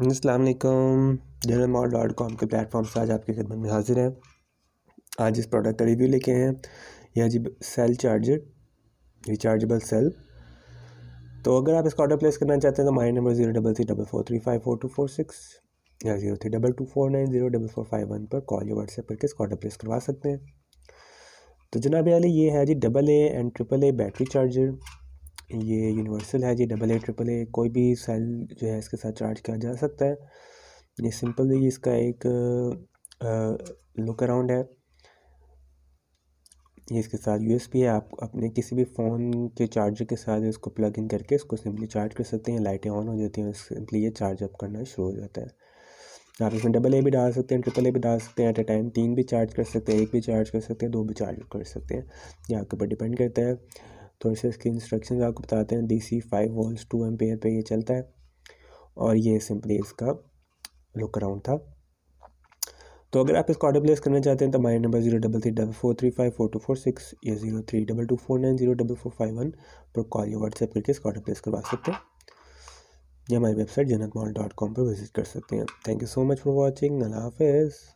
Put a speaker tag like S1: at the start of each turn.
S1: असलकम general mall dot com के platform से आज आपकी खिदमत में हाजिर हैं आज इस प्रोडक्ट का रिव्यू लेके हैं यह जी सेल चार्जर रिचार्जेबल सेल तो अगर आप इसका ऑर्डर प्लेस करना चाहते हैं तो हमारे number zero double three double four three five four two four six या zero three double two four nine zero double four five one पर कॉल या व्हाट्सएप करके इसका ऑर्डर प्लेस करवा सकते हैं तो जनाब अली ये है जी double A and triple A battery charger ये यूनिवर्सल है जी डबल ए ट्रिपल ए कोई भी सेल जो है इसके साथ चार्ज किया जा सकता है ये ही इसका एक लुक अराउंड है ये इसके साथ यू है आप अपने किसी भी फ़ोन के चार्जर के साथ इसको प्लग इन करके इसको सिंपली चार्ज कर सकते हैं लाइटें ऑन हो जाती हैं सिंपली ये चार्ज अप करना शुरू हो जाता है आप इसमें डबल ए भी डाल सकते हैं ट्रिपल ए भी डाल सकते हैं एट ए टाइम तीन भी चार्ज कर सकते हैं एक भी चार्ज कर सकते हैं दो भी चार्ज कर सकते हैं ये आपके ऊपर डिपेंड करता है थोड़ी से इसके इंस्ट्रक्शन आपको बताते हैं D C five volts two ampere पर ये चलता है और ये सिंपली इसका लुक अराउंड था तो अगर आप इसको ऑर्डर प्लेस करना चाहते हैं तो हमारे number zero double three double four three five four two four six या zero three double two four nine zero double four five one पर कॉल या व्हाट्सएप करके इसका ऑर्डर प्लेस करवा सकते हैं या हमारी website Janak mall dot com पर विजिट कर सकते हैं thank you so much for watching अल्लाह हाफिज़